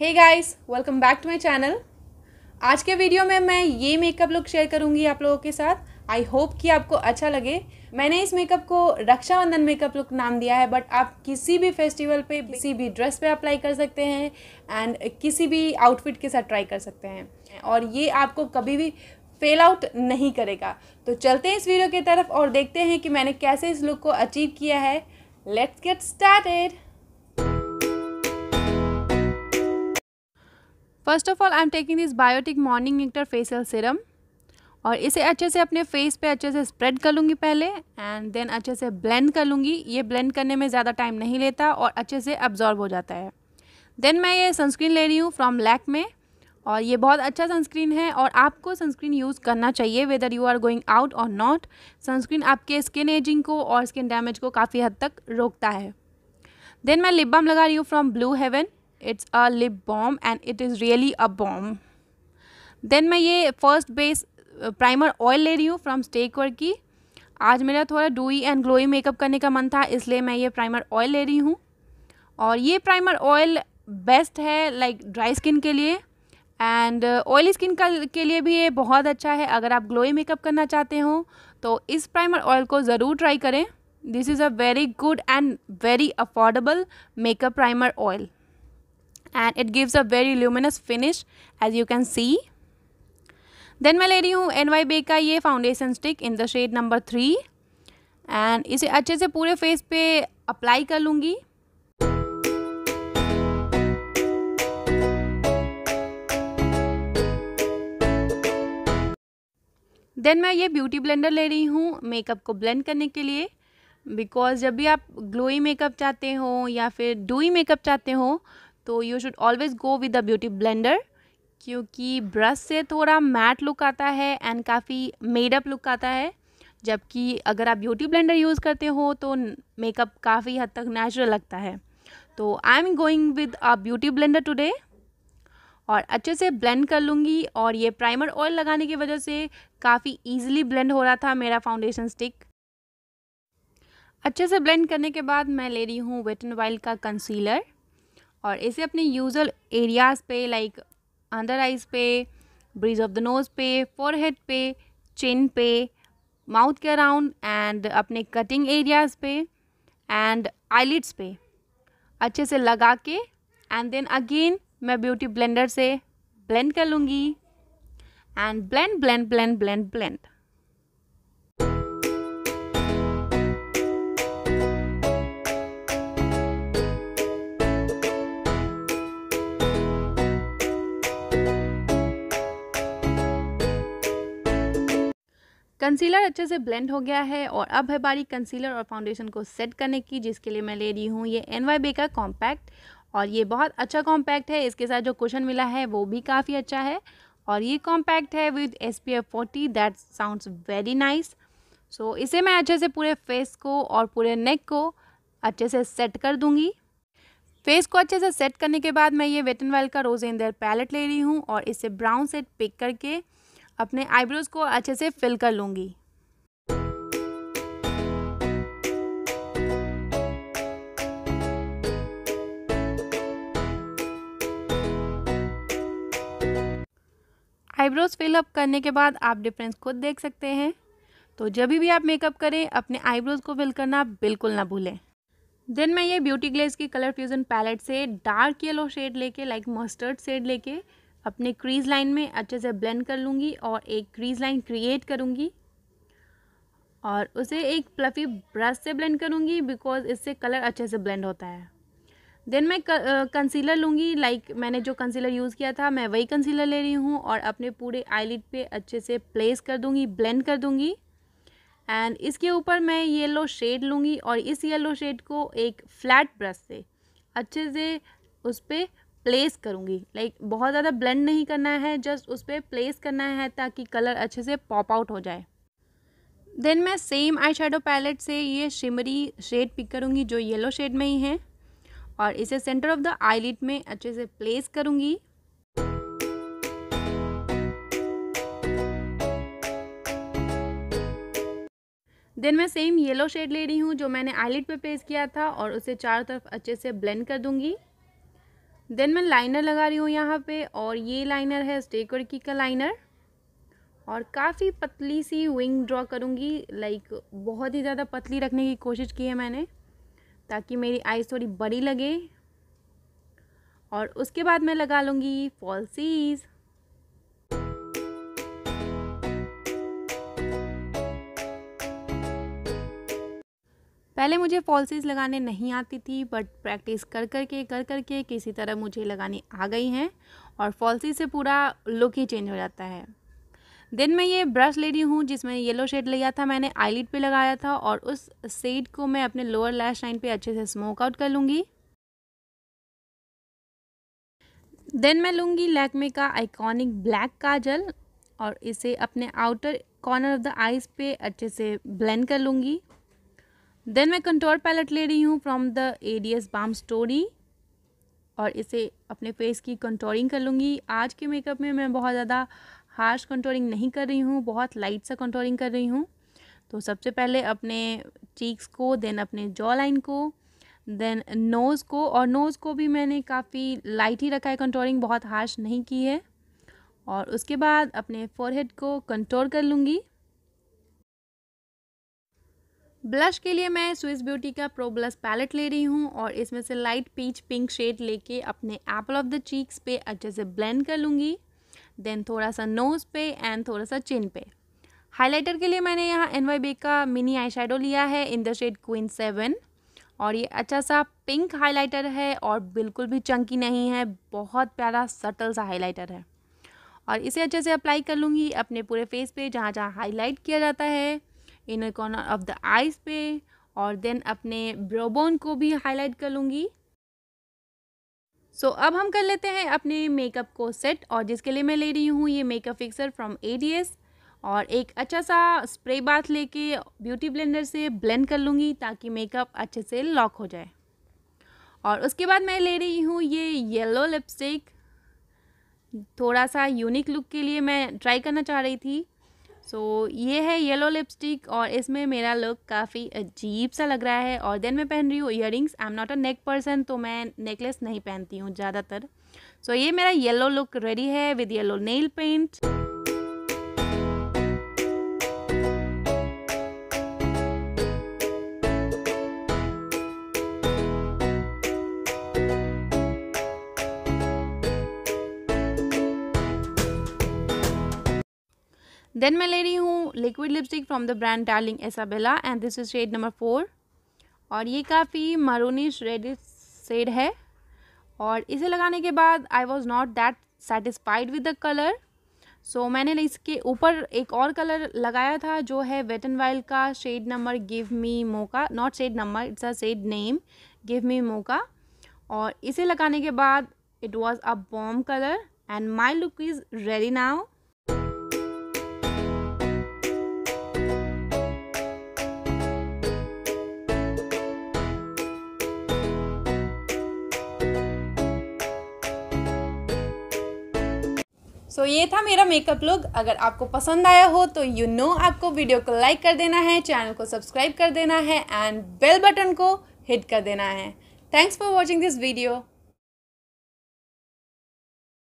hey guys welcome back to my channel आज के video में मैं ये मेकअप लुक शेयर करूँगी आप लोगों के साथ आई होप कि आपको अच्छा लगे मैंने इस मेकअप को रक्षाबंधन मेकअप लुक नाम दिया है बट आप किसी भी फेस्टिवल पे किसी भी ड्रेस पे अप्लाई कर सकते हैं एंड किसी भी आउटफिट के साथ ट्राई कर सकते हैं और ये आपको कभी भी फेल आउट नहीं करेगा तो चलते हैं इस वीडियो की तरफ और देखते हैं कि मैंने कैसे इस लुक को अचीव किया है let's get started first of all I am taking this biotic morning nectar facial serum और इसे अच्छे से अपने फेस पे अच्छे से स्प्रेड कर लूँगी पहले एंड देन अच्छे से ब्लेंड कर लूँगी ये ब्लेंड करने में ज़्यादा टाइम नहीं लेता और अच्छे से अब्जॉर्ब हो जाता है देन मैं ये सनस्क्रीन ले रही हूँ फ्रॉम लैक में और ये बहुत अच्छा सनस्क्रीन है और आपको सनस्क्रीन यूज़ करना चाहिए whether you are going out और नॉट सनस्क्रीन आपके स्किन एजिंग को और स्किन डैमेज को काफ़ी हद तक रोकता है देन मैं लिप बाम लगा रही हूँ from blue heaven it's a lip balm and it is really a bomb then मैं ये फर्स्ट बेस प्राइमर ऑयल ले रही हूँ फ्रॉम स्टेकवर की आज मेरा थोड़ा डूई एंड ग्लोई मेकअप करने का मन था इसलिए मैं ये प्राइमर ऑयल ले रही हूँ और ये प्राइमर ऑयल बेस्ट है लाइक ड्राई स्किन के लिए एंड ऑयली स्किन का के लिए भी ये बहुत अच्छा है अगर आप ग्लोई मेकअप करना चाहते हो तो इस प्राइमर ऑयल को ज़रूर ट्राई करें this is a very good and very affordable makeup primer oil and it gives a very luminous finish as you can see then मैं ले रही हूँ एन वाई बे का ये foundation stick in the shade number three and इसे अच्छे से पूरे फेस पे अप्लाई कर लूँगी देन मैं ये ब्यूटी ब्लेंडर ले रही हूँ मेकअप को ब्लेंड करने के लिए बिकॉज जब भी आप ग्लोई मेकअप चाहते हो या फिर डूई मेकअप चाहते हो तो you should always go with the beauty blender क्योंकि ब्रश से थोड़ा मैट लुक आता है एंड काफ़ी मेडअप लुक आता है जबकि अगर आप ब्यूटी ब्लेंडर यूज़ करते हो तो मेकअप काफ़ी हद तक नेचुरल लगता है तो I am going with a beauty blender today और अच्छे से ब्लेंड कर लूँगी और ये प्राइमर ऑयल लगाने की वजह से काफ़ी ईजिली ब्लेंड हो रहा था मेरा फाउंडेशन स्टिक अच्छे से ब्लेंड करने के बाद मैं ले रही हूँ वेट एंड वाइल्ड का कंसीलर और इसे अपने यूजल एरियाज़ पे लाइक अंडर आइज पे ब्रिज ऑफ द नोज़ पे फोरहेड पे चिन पे माउथ के अराउंड एंड अपने कटिंग एरियाज़ पे एंड आईलिट्स पे अच्छे से लगा के एंड देन अगेन मैं ब्यूटी ब्लेंडर से ब्लेंड कर लूँगी and blend blend blend blend blend concealer अच्छे से ब्लेंड हो गया है और अब है बारी कंसीलर और फाउंडेशन को सेट करने की जिसके लिए मैं ले रही हूँ ये एन वाई बे का कॉम्पैक्ट और ये बहुत अच्छा कॉम्पैक्ट है इसके साथ जो क्वेश्चन मिला है वो भी काफ़ी अच्छा है और ये कॉम्पैक्ट है with S P F forty that sound very nice so इसे मैं अच्छे से पूरे फेस को और पूरे नेक को अच्छे से सेट कर दूँगी फेस को अच्छे से सेट करने के बाद मैं ये वेटन वाइल वेल का रोज इन पैलेट ले रही हूँ और इसे ब्राउन सेट पिक करके अपने आईब्रोज़ को अच्छे से फिल कर लूँगी आईब्रोज फिलअप करने के बाद आप डिफरेंस खुद देख सकते हैं तो जब भी आप मेकअप करें अपने आईब्रोज को फिल करना बिल्कुल ना भूलें देन मैं ये ब्यूटी ग्लेज की कलर फ्यूज़न पैलेट से डार्क येलो शेड लेके लाइक मस्टर्ड शेड लेके अपने क्रीज लाइन में अच्छे से ब्लेंड कर लूँगी और एक क्रीज लाइन क्रिएट करूँगी और उसे एक प्लफी ब्रश से ब्लेंड करूँगी बिकॉज इससे कलर अच्छे से ब्लेंड होता है देन मैं कंसीलर लूँगी लाइक मैंने जो कंसीलर यूज़ किया था मैं वही कंसीलर ले रही हूँ और अपने पूरे आईलिट पे अच्छे से प्लेस कर दूँगी ब्लेंड कर दूँगी एंड इसके ऊपर मैं येलो शेड लूँगी और इस येलो शेड को एक फ्लैट ब्रश से अच्छे से उस पर प्लेस करूँगी लाइक बहुत ज़्यादा ब्लेंड नहीं करना है जस्ट उस पर प्लेस करना है ताकि कलर अच्छे से पॉप आउट हो जाए देन मैं सेम आई शेडो पैलेट से ये शिमरी शेड पिक करूँगी जो येलो शेड में ही है और इसे सेंटर ऑफ द आईलिट में अच्छे से प्लेस करूँगी देन मैं सेम येलो शेड ले रही हूँ जो मैंने आईलिट पे प्लेस किया था और उसे चारों तरफ अच्छे से ब्लेंड कर दूंगी देन मैं लाइनर लगा रही हूँ यहाँ पे और ये लाइनर है स्टेकर की का लाइनर और काफ़ी पतली सी विंग ड्रॉ करूँगी लाइक बहुत ही ज़्यादा पतली रखने की कोशिश की है मैंने ताकि मेरी आइज़ थोड़ी बड़ी लगे और उसके बाद मैं लगा लूँगी फॉल्सीज़ पहले मुझे फॉल्सीज लगाने नहीं आती थी बट प्रैक्टिस कर कर के कर कर के किसी तरह मुझे लगानी आ गई हैं और फॉल्सी से पूरा लुक ही चेंज हो जाता है देन मैं ये ब्रश ले रही हूँ जिसमें येलो शेड लिया था मैंने आईलिट पे लगाया था और उस शेड को मैं अपने लोअर लैश लाइन पे अच्छे से स्मोक आउट कर लूँगी देन मैं लूँगी लैकमे का आइकॉनिक ब्लैक काजल और इसे अपने outer corner of the eyes पे अच्छे से ब्लेंड कर लूँगी देन मैं कंटोर पैलेट ले रही हूँ from the A D S balm story और इसे अपने फेस की कंटोरिंग कर लूँगी आज के मेकअप में मैं बहुत ज़्यादा हार्श कंटोरिंग नहीं कर रही हूँ बहुत लाइट सा कंटोरिंग कर रही हूँ तो सबसे पहले अपने चीक्स को देन अपने जॉ लाइन को देन नोज़ को और नोज़ को भी मैंने काफ़ी लाइट ही रखा है कंटोरिंग बहुत हार्श नहीं की है और उसके बाद अपने फोरहेड को कंटोर कर लूँगी ब्लश के लिए मैं स्विस ब्यूटी का प्रो ब्लश पैलेट ले रही हूँ और इसमें से लाइट पीच पिंक शेड लेके अपने एप्पल ऑफ द चीक्स पे अच्छे से ब्लेंड कर लूँगी देन थोड़ा सा नोज़ पे एंड थोड़ा सा चिन पे हाइलाइटर के लिए मैंने यहाँ एन वाई बे का मिनी आई लिया है in the shade queen seven और ये अच्छा सा पिंक हाइलाइटर है और बिल्कुल भी चंकी नहीं है बहुत प्यारा सटल सा हाइलाइटर है और इसे अच्छे से अप्लाई कर लूँगी अपने पूरे फेस पे जहाँ जहाँ हाईलाइट किया जाता है inner corner of the eyes पे और देन अपने ब्रोबोन को भी हाईलाइट कर लूँगी सो so, अब हम कर लेते हैं अपने मेकअप को सेट और जिसके लिए मैं ले रही हूँ ये मेकअप फिक्सर फ्रॉम ए और एक अच्छा सा स्प्रे बाथ लेके ब्यूटी ब्लेंडर से ब्लेंड कर लूँगी ताकि मेकअप अच्छे से लॉक हो जाए और उसके बाद मैं ले रही हूँ ये येलो लिपस्टिक थोड़ा सा यूनिक लुक के लिए मैं ट्राई करना चाह रही थी सो so, ये है येलो लिपस्टिक और इसमें मेरा लुक काफ़ी अजीब सा लग रहा है और देन मैं पहन रही हूँ earrings I am not a neck person तो मैं नेकलेस नहीं पहनती हूँ ज़्यादातर सो so, ये मेरा येलो लुक रेडी है with yellow nail paint then मैं ले रही हूँ liquid lipstick from the brand Darling Isabella and this is shade number four और ये काफ़ी मरूनिश रेड शेड है और इसे लगाने के बाद I was not that satisfied with the colour so मैंने इसके ऊपर एक और कलर लगाया था जो है वेट एंड वाइल्ड का shade number give me mocha not shade number it's a shade name give me mocha और इसे लगाने के बाद it was a bomb colour and my look is ready now so so, ये था मेरा makeup look अगर आपको पसंद आया हो तो यू you नो know, आपको वीडियो को लाइक कर देना है चैनल को सब्सक्राइब कर देना है एंड बेल बटन को हिट कर देना है thanks for watching this video